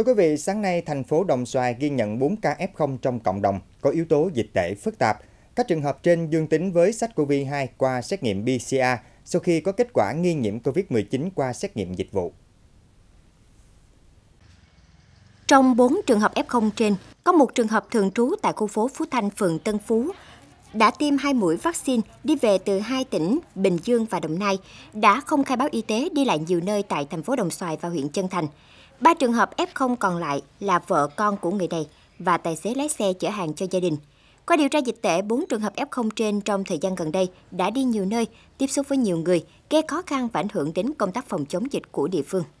Thưa quý vị, sáng nay thành phố Đồng Xoài ghi nhận 4 ca F0 trong cộng đồng có yếu tố dịch tễ phức tạp. Các trường hợp trên dương tính với SARS-CoV-2 qua xét nghiệm PCR sau khi có kết quả nghi nhiễm COVID-19 qua xét nghiệm dịch vụ. Trong 4 trường hợp F0 trên, có một trường hợp thường trú tại khu phố Phú Thanh, phường Tân Phú, đã tiêm hai mũi vaccine đi về từ hai tỉnh Bình Dương và Đồng Nai đã không khai báo y tế đi lại nhiều nơi tại thành phố Đồng Xoài và huyện Trân Thành. Ba trường hợp F0 còn lại là vợ con của người này và tài xế lái xe chở hàng cho gia đình. Qua điều tra dịch tễ, bốn trường hợp F0 trên trong thời gian gần đây đã đi nhiều nơi, tiếp xúc với nhiều người, gây khó khăn và ảnh hưởng đến công tác phòng chống dịch của địa phương.